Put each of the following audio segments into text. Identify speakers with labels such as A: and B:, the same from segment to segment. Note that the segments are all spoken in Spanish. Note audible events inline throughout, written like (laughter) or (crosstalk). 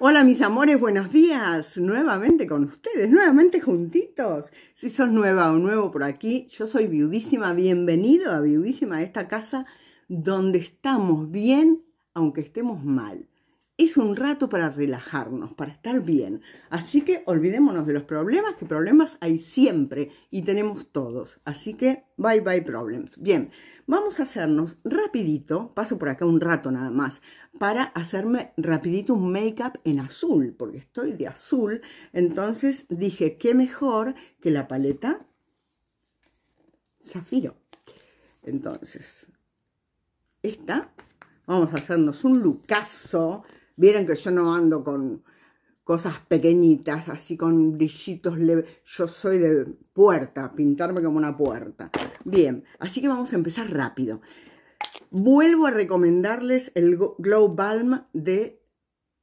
A: Hola mis amores, buenos días. Nuevamente con ustedes, nuevamente juntitos. Si sos nueva o nuevo por aquí, yo soy viudísima, bienvenido a viudísima a esta casa donde estamos bien aunque estemos mal es un rato para relajarnos, para estar bien. Así que olvidémonos de los problemas, que problemas hay siempre y tenemos todos. Así que bye bye problems. Bien, vamos a hacernos rapidito, paso por acá un rato nada más, para hacerme rapidito un make-up en azul, porque estoy de azul. Entonces dije, qué mejor que la paleta zafiro. Entonces, esta vamos a hacernos un lucazo Vieron que yo no ando con cosas pequeñitas, así con brillitos leves. Yo soy de puerta, pintarme como una puerta. Bien, así que vamos a empezar rápido. Vuelvo a recomendarles el Glow Balm de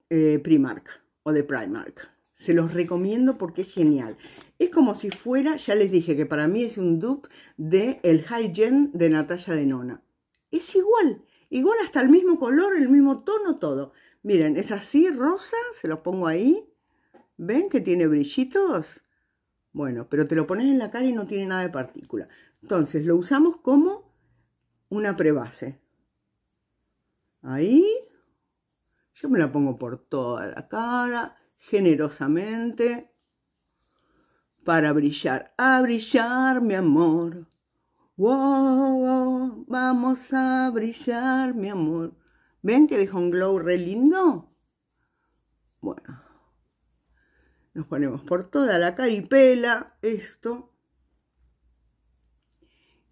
A: eh, Primark o de Primark. Se los recomiendo porque es genial. Es como si fuera, ya les dije que para mí es un dupe de el High Gen de Natalia nona Es igual, igual hasta el mismo color, el mismo tono, todo. Miren, es así, rosa, se los pongo ahí. ¿Ven que tiene brillitos? Bueno, pero te lo pones en la cara y no tiene nada de partícula. Entonces, lo usamos como una prebase. Ahí. Yo me la pongo por toda la cara, generosamente, para brillar. A brillar, mi amor. Wow, wow, vamos a brillar, mi amor. ¿Ven que deja un glow re lindo? Bueno. Nos ponemos por toda la caripela, esto.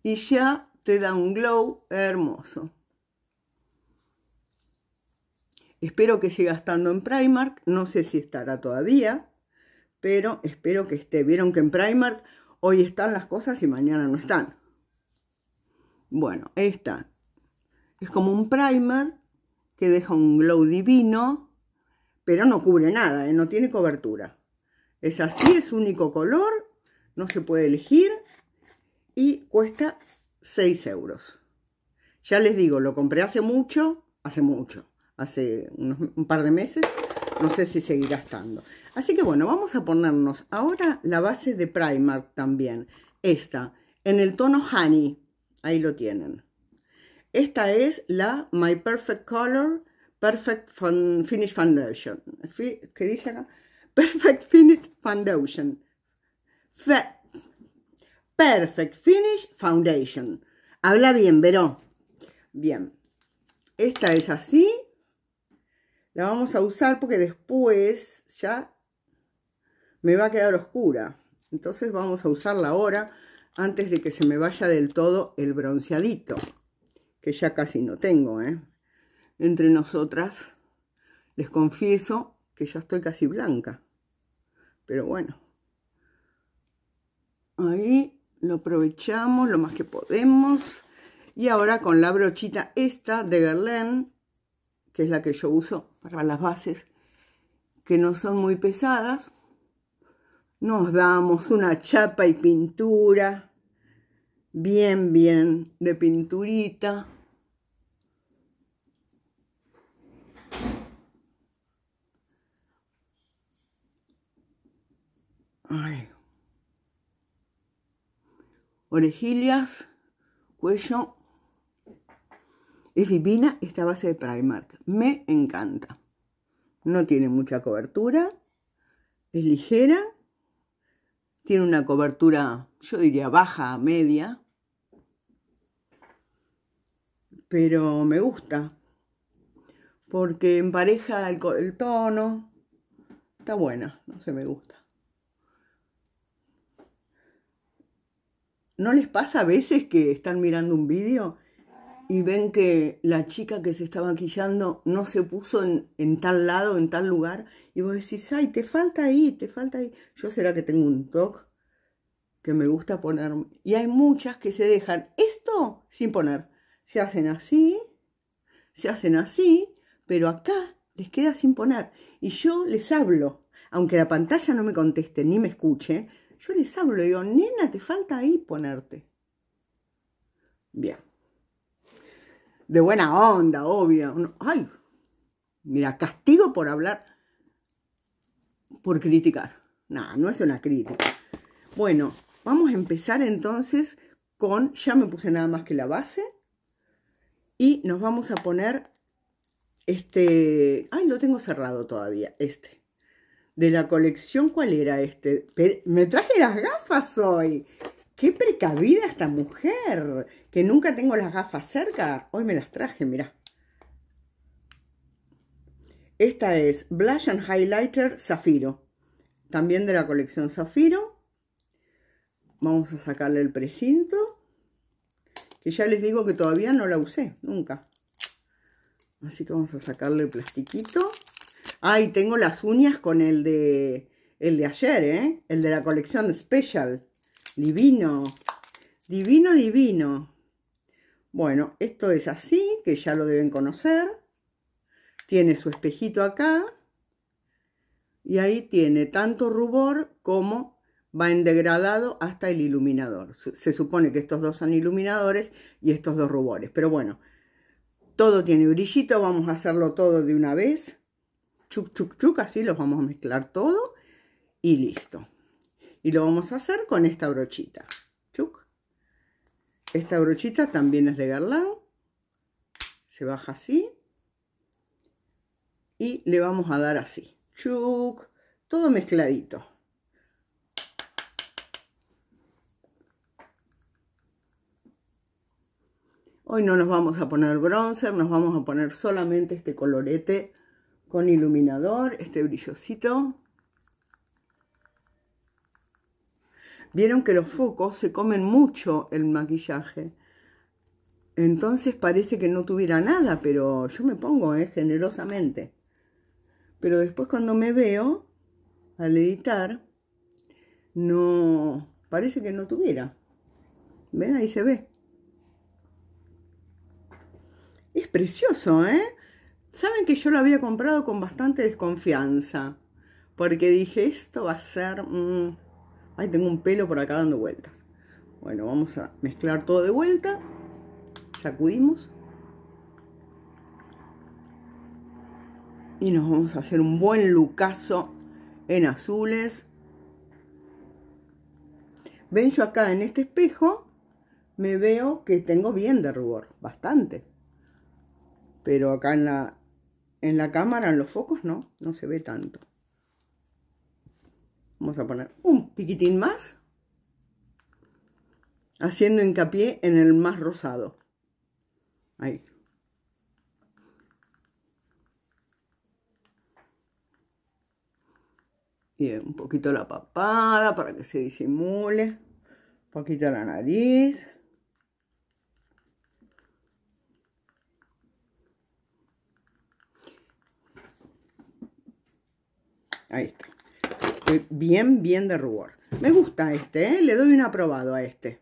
A: Y ya te da un glow hermoso. Espero que siga estando en Primark. No sé si estará todavía, pero espero que esté. Vieron que en Primark hoy están las cosas y mañana no están. Bueno, esta es como un primer que deja un glow divino, pero no cubre nada, ¿eh? no tiene cobertura. Es así, es único color, no se puede elegir y cuesta 6 euros. Ya les digo, lo compré hace mucho, hace mucho, hace un par de meses, no sé si seguirá gastando. Así que bueno, vamos a ponernos ahora la base de Primark también, esta, en el tono Honey, ahí lo tienen. Esta es la My Perfect Color Perfect Finish Foundation. ¿Qué dice acá? (laughs) Perfect Finish Foundation. Perfect Finish Foundation. Habla bien, Verón. Bien. Esta es así. La vamos a usar porque después ya me va a quedar oscura. Entonces vamos a usarla ahora antes de que se me vaya del todo el bronceadito que ya casi no tengo, ¿eh? Entre nosotras, les confieso que ya estoy casi blanca. Pero bueno, ahí lo aprovechamos lo más que podemos. Y ahora con la brochita esta de Guerlain, que es la que yo uso para las bases, que no son muy pesadas, nos damos una chapa y pintura, bien, bien de pinturita. Orejillas, cuello. Es divina esta base de Primark. Me encanta. No tiene mucha cobertura. Es ligera. Tiene una cobertura, yo diría, baja, media. Pero me gusta. Porque empareja el, el tono. Está buena, no se me gusta. ¿No les pasa a veces que están mirando un vídeo y ven que la chica que se está maquillando no se puso en, tal lado, en tal lugar? Y vos decís, ay, te falta ahí, te falta ahí. Yo será que tengo un toque que me gusta poner. Y hay muchas que se dejan esto sin poner. Se hacen así, se hacen así, pero acá les queda sin poner. Y yo les hablo, aunque la pantalla no me conteste ni me escuche, yo les hablo, le digo, nena, te falta ahí ponerte. Bien. De buena onda, obvio. ay, mira, castigo por hablar, por criticar. No, no es una crítica. Bueno, vamos a empezar entonces con, ya me puse nada más que la base, y nos vamos a poner este, ay, lo tengo cerrado todavía, este de la colección, ¿cuál era este? Me traje las gafas hoy. ¡Qué precavida esta mujer! Que nunca tengo las gafas cerca. Hoy me las traje, mirá. Esta es Blush and Highlighter Zafiro. También de la colección Zafiro. Vamos a sacarle el precinto. Que ya les digo que todavía no la usé, nunca. Así que vamos a sacarle el plastiquito. Ahí tengo las uñas con el de, el de ayer, ¿eh? El de la colección Special. Divino. Divino, divino. Bueno, esto es así, que ya lo deben conocer. Tiene su espejito acá. Y ahí tiene tanto rubor como va en degradado hasta el iluminador. Se supone que estos dos son iluminadores y estos dos rubores. Pero bueno, todo tiene brillito. Vamos a hacerlo todo de una vez chuc, chuc, chuc, así los vamos a mezclar todo y listo. Y lo vamos a hacer con esta brochita, chuc. Esta brochita también es de garlán, se baja así y le vamos a dar así, chuc, todo mezcladito. Hoy no nos vamos a poner bronzer, nos vamos a poner solamente este colorete con iluminador, este brillosito. Vieron que los focos se comen mucho el maquillaje. Entonces parece que no tuviera nada, pero yo me pongo eh, generosamente. Pero después cuando me veo al editar, no, parece que no tuviera. ¿Ven? Ahí se ve. Es precioso, ¿eh? Saben que yo lo había comprado con bastante desconfianza, porque dije, esto va a ser... Mm, ay, tengo un pelo por acá dando vueltas. Bueno, vamos a mezclar todo de vuelta. Sacudimos. Y nos vamos a hacer un buen lucazo en azules. Ven yo acá en este espejo, me veo que tengo bien de rubor, bastante. Pero acá en la, en la cámara, en los focos, no, no se ve tanto. Vamos a poner un piquitín más, haciendo hincapié en el más rosado. Ahí. Y un poquito la papada para que se disimule. Un poquito la nariz. Ahí está. Bien, bien de rubor. Me gusta este, ¿eh? Le doy un aprobado a este.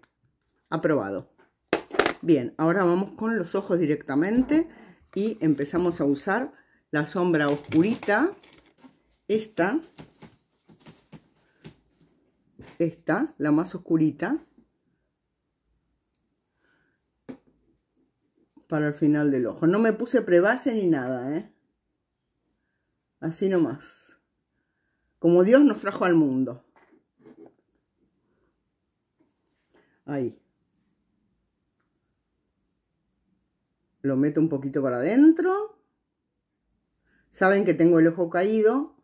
A: Aprobado. Bien, ahora vamos con los ojos directamente y empezamos a usar la sombra oscurita. Esta. Esta, la más oscurita. Para el final del ojo. No me puse prebase ni nada, ¿eh? Así nomás como Dios nos trajo al mundo. Ahí. Lo meto un poquito para adentro. Saben que tengo el ojo caído,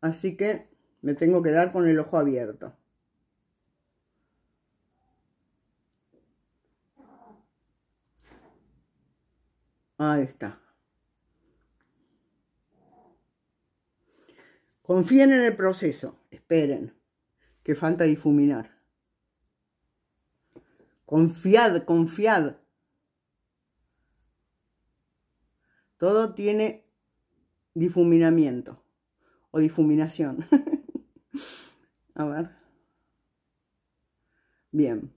A: así que me tengo que dar con el ojo abierto. Ahí está. Confíen en el proceso, esperen, que falta difuminar. Confiad, confiad. Todo tiene difuminamiento o difuminación. (laughs) A ver. Bien.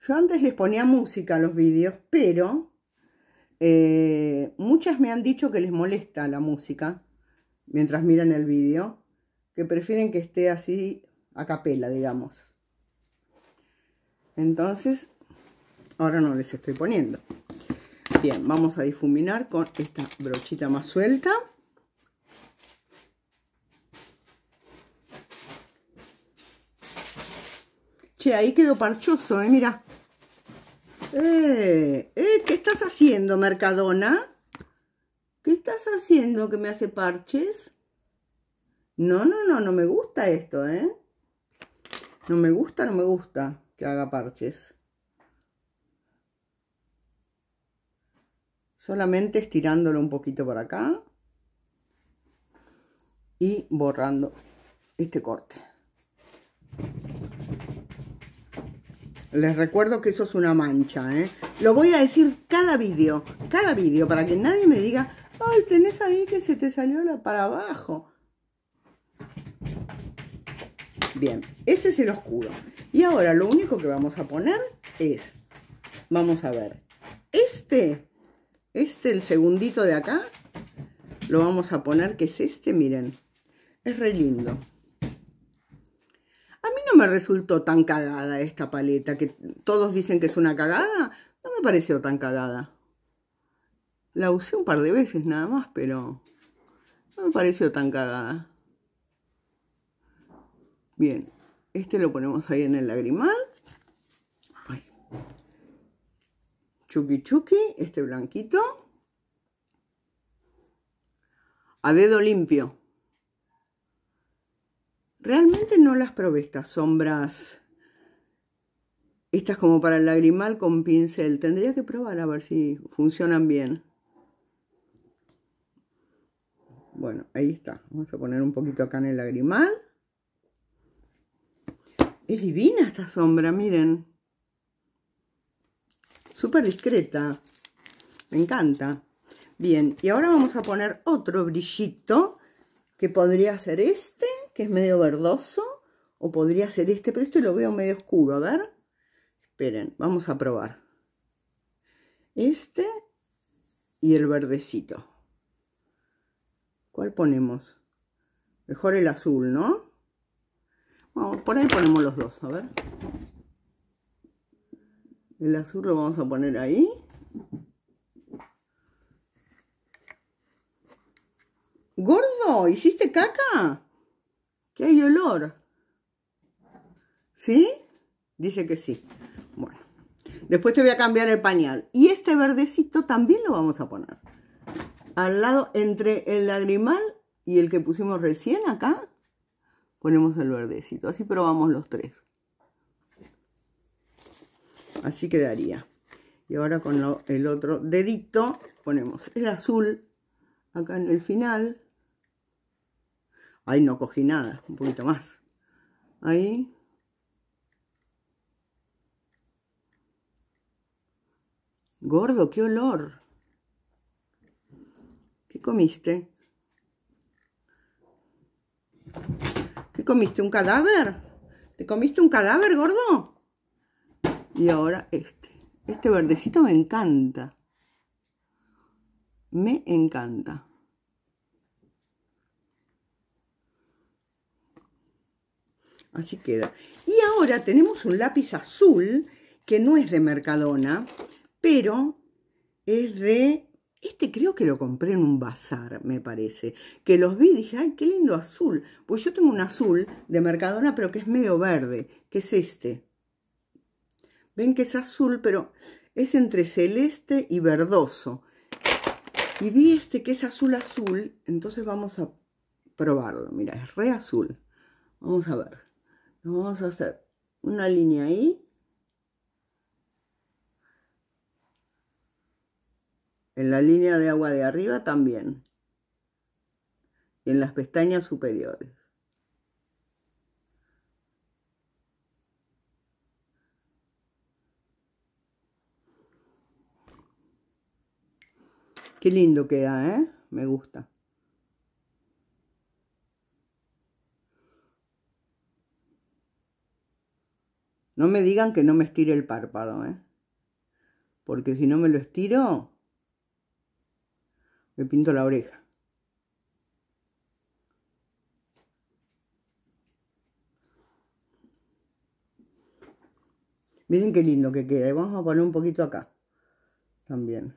A: Yo antes les ponía música a los vídeos, pero eh, muchas me han dicho que les molesta la música mientras miran el vídeo, que prefieren que esté así a capela, digamos. Entonces, ahora no les estoy poniendo. Bien, vamos a difuminar con esta brochita más suelta. Che, ahí quedó parchoso, eh, mira. Eh, eh, ¿Qué estás haciendo, Mercadona? ¿Qué estás haciendo que me hace parches? No, no, no, no me gusta esto, ¿eh? No me gusta, no me gusta que haga parches. Solamente estirándolo un poquito para acá. Y borrando este corte. Les recuerdo que eso es una mancha, ¿eh? Lo voy a decir cada vídeo, cada vídeo, para que nadie me diga, ay, tenés ahí que se te salió la para abajo. Bien, ese es el oscuro. Y ahora lo único que vamos a poner es, vamos a ver, este, este, el segundito de acá, lo vamos a poner, que es este, miren, es re lindo me resultó tan cagada esta paleta, que todos dicen que es una cagada, no me pareció tan cagada. La usé un par de veces nada más, pero no me pareció tan cagada. Bien, este lo ponemos ahí en el lagrimal. Chuki chuki, este blanquito. A dedo limpio. Realmente no las probé estas sombras, estas como para el lagrimal con pincel. Tendría que probar a ver si funcionan bien. Bueno, ahí está. Vamos a poner un poquito acá en el lagrimal. Es divina esta sombra, miren. Súper discreta. Me encanta. Bien, y ahora vamos a poner otro brillito que podría ser este que es medio verdoso, o podría ser este, pero este lo veo medio oscuro, a ver. Esperen, vamos a probar. Este y el verdecito. ¿Cuál ponemos? Mejor el azul, ¿no? vamos por ahí ponemos los dos, a ver. El azul lo vamos a poner ahí. Gordo, ¿hiciste caca? que hay olor. ¿Sí? Dice que sí. Bueno, después te voy a cambiar el pañal. Y este verdecito también lo vamos a poner. Al lado, entre el lagrimal y el que pusimos recién acá, ponemos el verdecito. Así probamos los tres. Así quedaría. Y ahora con el otro dedito ponemos el azul acá en el final. Ahí no cogí nada, un poquito más. Ahí. Gordo, qué olor. ¿Qué comiste? ¿Qué comiste? ¿Un cadáver? ¿Te comiste un cadáver, gordo? Y ahora este. Este verdecito me encanta. Me encanta. así queda. Y ahora tenemos un lápiz azul que no es de Mercadona, pero es de... Este creo que lo compré en un bazar, me parece. Que los vi y dije, ay, qué lindo azul. Pues yo tengo un azul de Mercadona, pero que es medio verde, que es este. Ven que es azul, pero es entre celeste y verdoso. Y vi este que es azul azul, entonces vamos a probarlo. Mira, es re azul. Vamos a ver. Vamos a hacer una línea ahí. En la línea de agua de arriba también. Y en las pestañas superiores. Qué lindo queda, ¿eh? Me gusta. No me digan que no me estire el párpado, ¿eh? Porque si no me lo estiro, me pinto la oreja. Miren qué lindo que queda. Y vamos a poner un poquito acá también.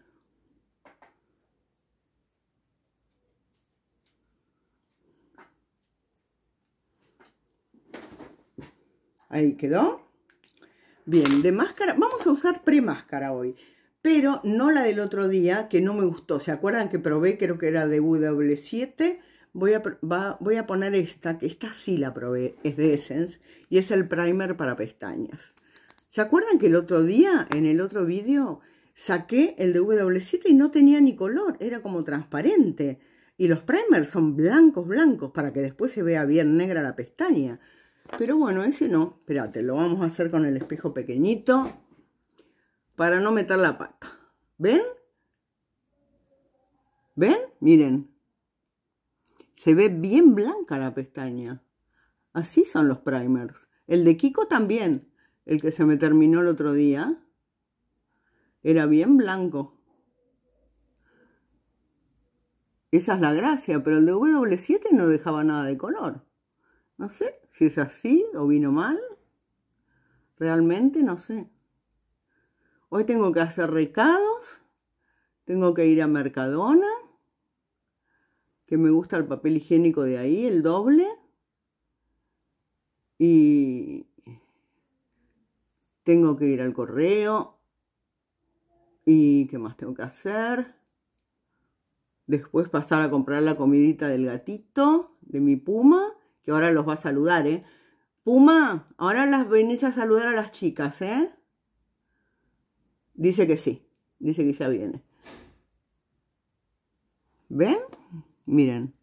A: Ahí quedó. Bien, de máscara, vamos a usar pre-máscara hoy, pero no la del otro día, que no me gustó. ¿Se acuerdan que probé? Creo que era de W7. Voy a, voy a poner esta, que esta sí la probé, es de Essence, y es el primer para pestañas. ¿Se acuerdan que el otro día, en el otro vídeo, saqué el de W7 y no tenía ni color? Era como transparente. Y los primers son blancos, blancos, para que después se vea bien negra la pestaña. Pero bueno, ese no. Espérate, lo vamos a hacer con el espejo pequeñito para no meter la pata. ¿Ven? ¿Ven? Miren. Se ve bien blanca la pestaña. Así son los primers. El de Kiko también, el que se me terminó el otro día. Era bien blanco. Esa es la gracia, pero el de W7 no dejaba nada de color. No sé si es así o vino mal. Realmente no sé. Hoy tengo que hacer recados, tengo que ir a Mercadona, que me gusta el papel higiénico de ahí, el doble. Y tengo que ir al correo. ¿Y qué más tengo que hacer? Después pasar a comprar la comidita del gatito, de mi puma que ahora los va a saludar, ¿eh? Puma, ahora las venís a saludar a las chicas, ¿eh? Dice que sí, dice que ya viene. ¿Ven? Miren.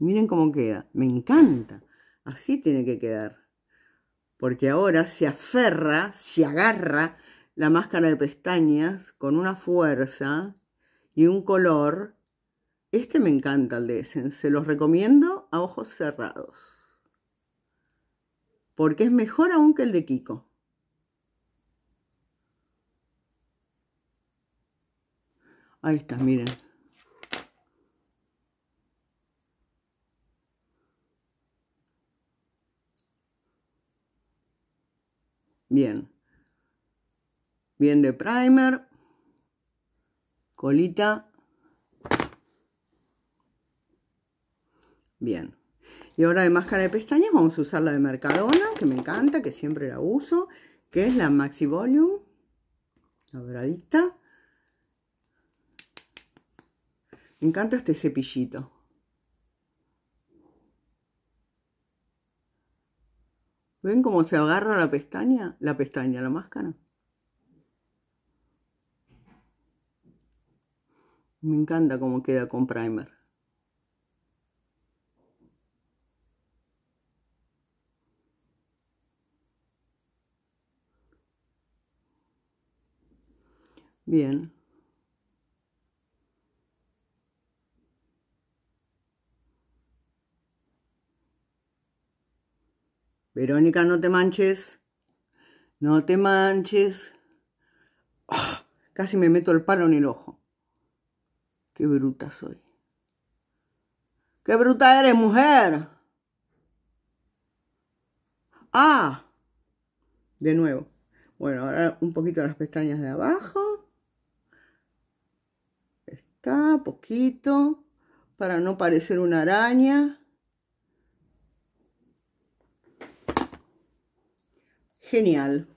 A: Miren cómo queda. Me encanta. Así tiene que quedar. Porque ahora se aferra, se agarra la máscara de pestañas con una fuerza y un color este me encanta, el de Essence. Se los recomiendo a ojos cerrados. Porque es mejor aún que el de Kiko. Ahí está, miren. Bien. Bien de primer. Colita. Bien. Y ahora de máscara de pestañas vamos a usar la de Mercadona, que me encanta, que siempre la uso, que es la Maxi Volume, la doradita. Me encanta este cepillito. ¿Ven cómo se agarra la pestaña? La pestaña, la máscara. Me encanta cómo queda con primer. Bien. Verónica, no te manches. No te manches. Ah, casi me meto el palo en el ojo. Qué bruta soy. ¡Qué bruta eres, mujer! ¡Ah! De nuevo. Bueno, ahora un poquito las pestañas de abajo poquito, para no parecer una araña. Genial.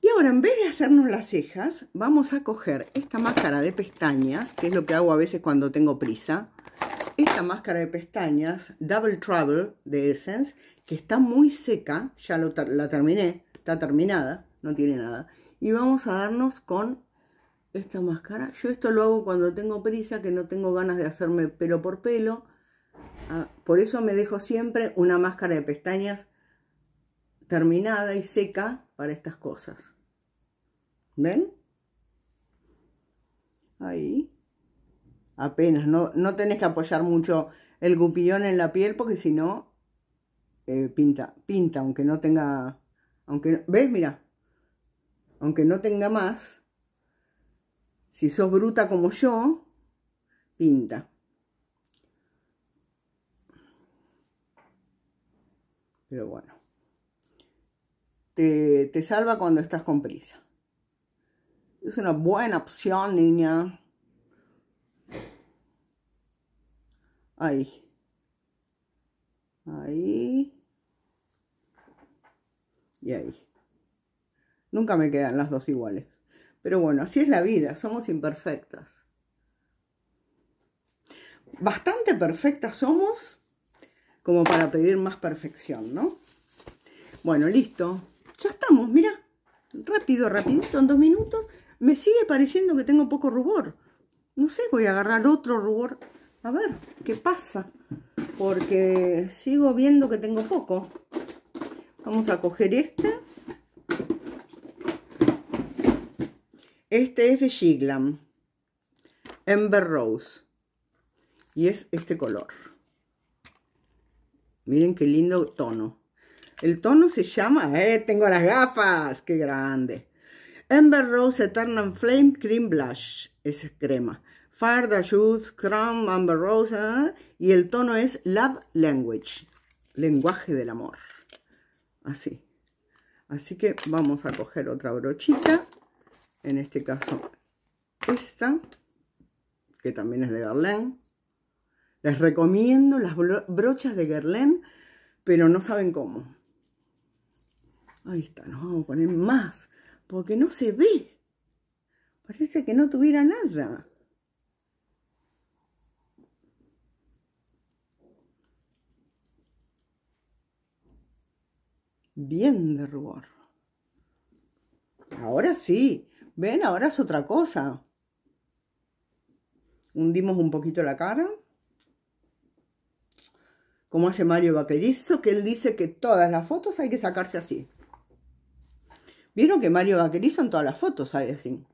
A: Y ahora, en vez de hacernos las cejas, vamos a coger esta máscara de pestañas, que es lo que hago a veces cuando tengo prisa. Esta máscara de pestañas, Double Trouble de Essence, que está muy seca, ya la terminé, está terminada, no tiene nada. Y vamos a darnos con esta máscara. Yo esto lo hago cuando tengo prisa, que no tengo ganas de hacerme pelo por pelo. Ah, por eso me dejo siempre una máscara de pestañas terminada y seca para estas cosas. ¿Ven? Ahí. Apenas, no, no tenés que apoyar mucho el gupillón en la piel porque si no, eh, pinta, pinta, aunque no tenga, aunque, ¿ves? Mira, aunque no tenga más, si sos bruta como yo, pinta. Pero bueno, te, salva cuando estás con prisa. Es una buena opción, niña. Ahí. Ahí. Y ahí. Nunca me quedan las dos iguales. Pero bueno, así es la vida, somos imperfectas. Bastante perfectas somos como para pedir más perfección, ¿no? Bueno, listo. Ya estamos, mira. Rápido, rapidito, en dos minutos. Me sigue pareciendo que tengo poco rubor. No sé, voy a agarrar otro rubor. A ver, ¿qué pasa? Porque sigo viendo que tengo poco. Vamos a coger este. Este es de Giglam, Ember Rose, y es este color. Miren qué lindo tono. El tono se llama, ¡eh! Tengo las gafas, qué grande. Ember Rose Eternal Flame Cream Blush, esa es crema. Farda the Youth, Crown, Amber Rose, ¿eh? y el tono es Love Language, lenguaje del amor. Así. Así que vamos a coger otra brochita en este caso esta, que también es de Guerlain. Les recomiendo las brochas de Guerlain, pero no saben cómo. Ahí está, nos vamos a poner más, porque no se ve. Parece que no tuviera nada. Bien de rubor. Ahora sí, ¿Ven? Ahora es otra cosa. Hundimos un poquito la cara. Como hace Mario Vaquerizo, que él dice que todas las fotos hay que sacarse así. Vieron que Mario Vaquerizo en todas las fotos sale así.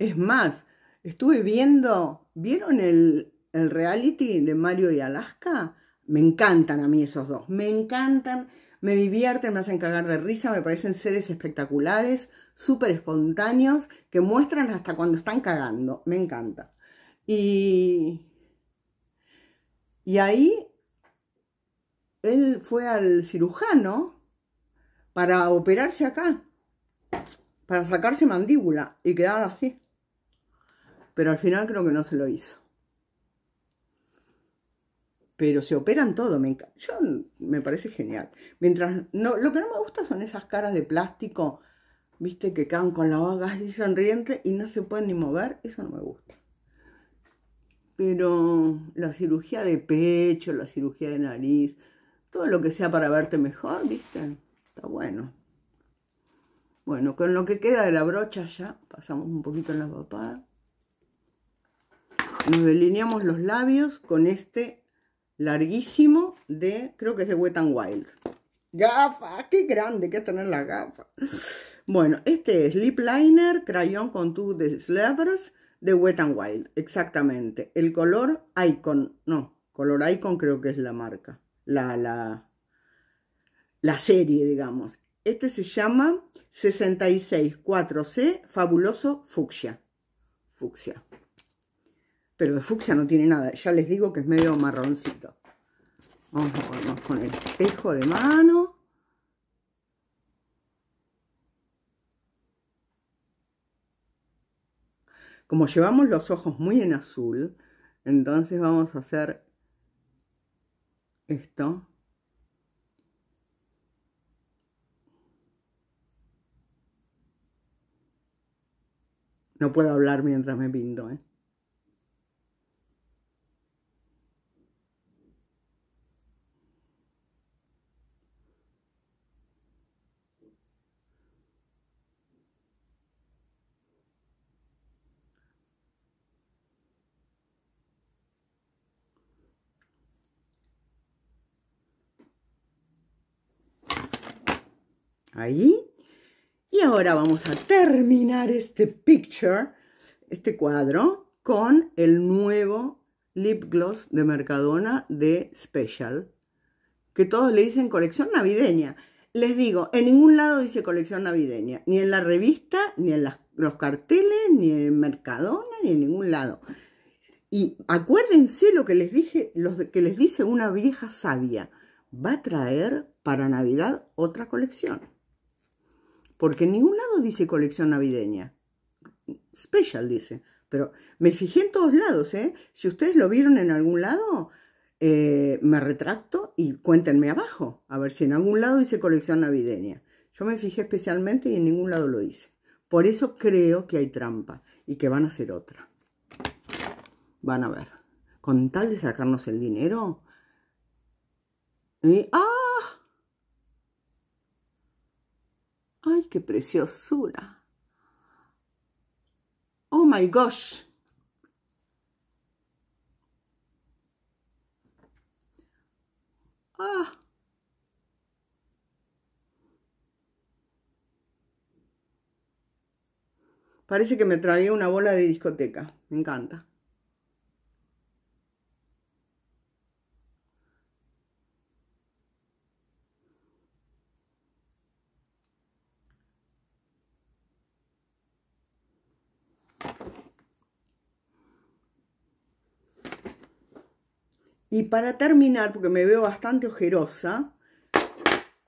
A: Es más, estuve viendo, ¿vieron el, el reality de Mario y Alaska? Me encantan a mí esos dos, me encantan me divierten, me hacen cagar de risa, me parecen seres espectaculares, súper espontáneos, que muestran hasta cuando están cagando. Me encanta. Y, y ahí él fue al cirujano para operarse acá, para sacarse mandíbula y quedar así. Pero al final creo que no se lo hizo pero se operan todo, me, yo, me parece genial. Mientras no, lo que no me gusta son esas caras de plástico, viste, que caen con la boca así sonriente y no se pueden ni mover, eso no me gusta. Pero la cirugía de pecho, la cirugía de nariz, todo lo que sea para verte mejor, viste, está bueno. Bueno, con lo que queda de la brocha ya, pasamos un poquito en la papada. Nos delineamos los labios con este larguísimo de, creo que es de Wet n Wild. gafa qué grande que tener la gafa Bueno, este es Lip Liner Crayon Contour de Slevers de Wet n Wild, exactamente. El color Icon, no, color Icon creo que es la marca, la, la, la serie, digamos. Este se llama 664C Fabuloso Fucsia. Fucsia. Pero de fucsia no tiene nada. Ya les digo que es medio marroncito. Vamos a con el espejo de mano. Como llevamos los ojos muy en azul, entonces vamos a hacer esto. No puedo hablar mientras me pinto, ¿eh? Ahí. Y ahora vamos a terminar este picture, este cuadro, con el nuevo lip gloss de Mercadona de Special, que todos le dicen colección navideña. Les digo, en ningún lado dice colección navideña, ni en la revista, ni en los carteles, ni en Mercadona, ni en ningún lado. Y acuérdense lo que les dije, lo que les dice una vieja sabia, va a traer para Navidad otra colección porque en ningún lado dice colección navideña. Special dice, pero me fijé en todos lados, ¿eh? Si ustedes lo vieron en algún lado, eh, me retracto y cuéntenme abajo, a ver si en algún lado dice colección navideña. Yo me fijé especialmente y en ningún lado lo hice. Por eso creo que hay trampa y que van a hacer otra. Van a ver. Con tal de sacarnos el dinero. ¡Ah! qué preciosura! ¡Oh, my gosh! ¡Ah! Parece que me tragué una bola de discoteca. Me encanta. Y para terminar, porque me veo bastante ojerosa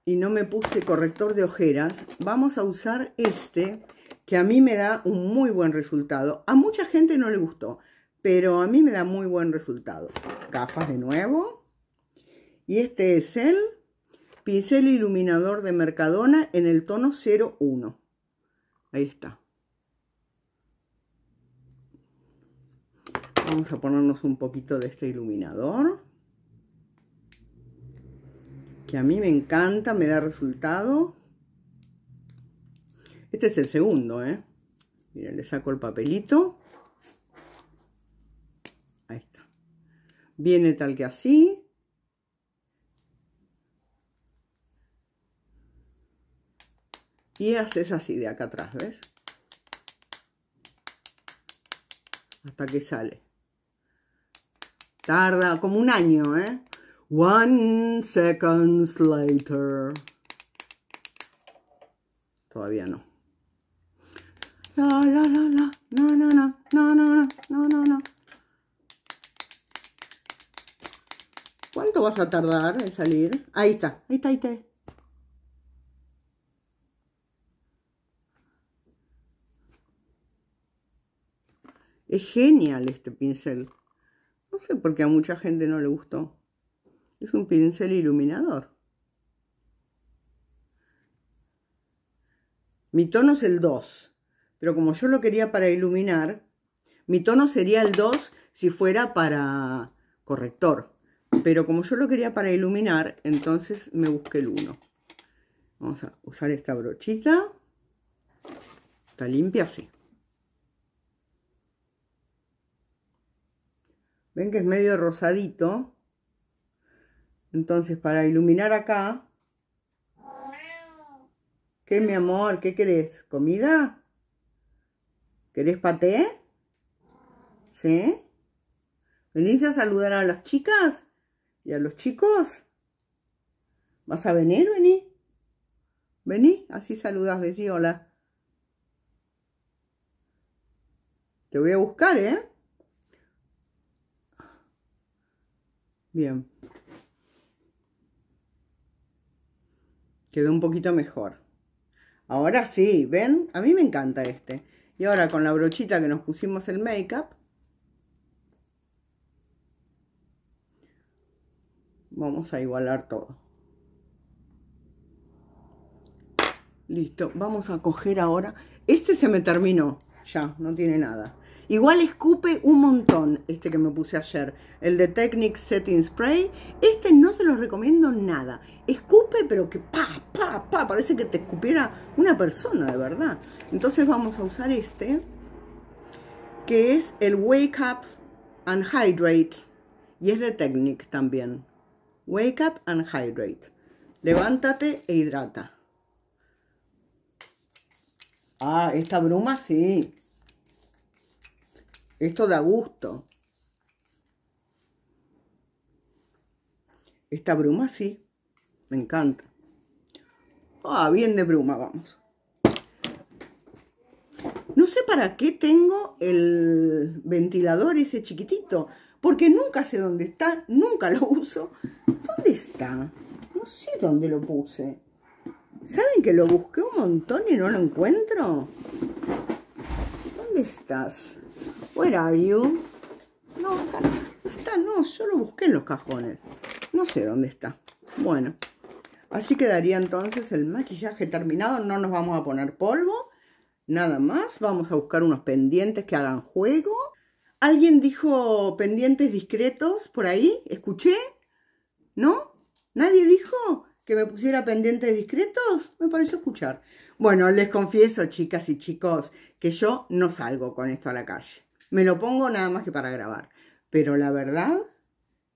A: y no me puse corrector de ojeras, vamos a usar este que a mí me da un muy buen resultado. A mucha gente no le gustó, pero a mí me da muy buen resultado. Gafas de nuevo. Y este es el pincel iluminador de Mercadona en el tono 01. Ahí está. Vamos a ponernos un poquito de este iluminador. Que a mí me encanta, me da resultado. Este es el segundo, ¿eh? Miren, le saco el papelito. Ahí está. Viene tal que así. Y haces así de acá atrás, ¿ves? Hasta que sale. Tarda como un año, ¿eh? One seconds later. Todavía no. La, la, la, la, no, no, no, no, no, no, no, no. ¿Cuánto vas a tardar en salir? Ahí está, ahí está, ahí está. Es genial este pincel. No sé por qué a mucha gente no le gustó. Es un pincel iluminador. Mi tono es el 2, pero como yo lo quería para iluminar, mi tono sería el 2 si fuera para corrector. Pero como yo lo quería para iluminar, entonces me busqué el 1. Vamos a usar esta brochita. Está limpia, sí. ven que es medio rosadito entonces para iluminar acá ¿qué mi amor? ¿qué querés? ¿comida? ¿querés paté? ¿sí? ¿venís a saludar a las chicas? ¿y a los chicos? ¿vas a venir? vení vení, así saludas, decí hola te voy a buscar, ¿eh? Bien. Quedó un poquito mejor. Ahora sí, ¿ven? A mí me encanta este. Y ahora con la brochita que nos pusimos el make-up, vamos a igualar todo. Listo, vamos a coger ahora. Este se me terminó, ya, no tiene nada. Igual escupe un montón este que me puse ayer, el de Technic Setting Spray. Este no se los recomiendo nada. Escupe, pero que pa, pa, pa, parece que te escupiera una persona de verdad. Entonces vamos a usar este, que es el Wake Up and Hydrate. Y es de Technic también. Wake Up and Hydrate. Levántate e hidrata. Ah, esta bruma sí. Esto da gusto. Esta bruma sí, me encanta. Ah, bien de bruma, vamos. No sé para qué tengo el ventilador ese chiquitito, porque nunca sé dónde está, nunca lo uso. ¿Dónde está? No sé dónde lo puse. ¿Saben que lo busqué un montón y no lo encuentro? ¿Dónde estás? Where are you? No, está, no, yo lo busqué en los cajones. No sé dónde está. Bueno, así quedaría entonces el maquillaje terminado. No nos vamos a poner polvo, nada más. Vamos a buscar unos pendientes que hagan juego. ¿Alguien dijo pendientes discretos por ahí? ¿Escuché? ¿No? ¿Nadie dijo que me pusiera pendientes discretos? Me pareció escuchar. Bueno, les confieso, chicas y chicos, que yo no salgo con esto a la calle. Me lo pongo nada más que para grabar. Pero la verdad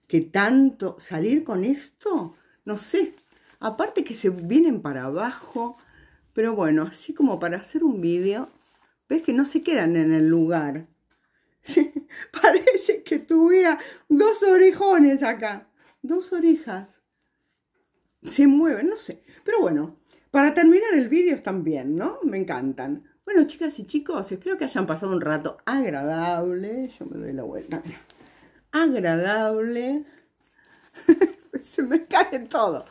A: que tanto salir con esto, no sé. Aparte que se vienen para abajo. Pero bueno, así como para hacer un vídeo, ves que no se quedan en el lugar. (laughs) parece que tuviera dos orejones acá. Dos orejas. Se mueven, no sé. Pero bueno, para terminar el vídeo están bien, ¿no? Me encantan. Bueno, chicas y chicos, espero que hayan pasado un rato agradable. Yo me doy la vuelta. Agradable. (laughs) Se me cae todo.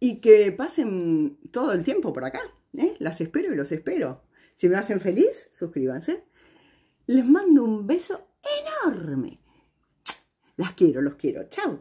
A: Y que pasen todo el tiempo por acá. ¿eh? Las espero y los espero. Si me hacen feliz, suscríbanse. Les mando un beso enorme. Las quiero, los quiero. Chao.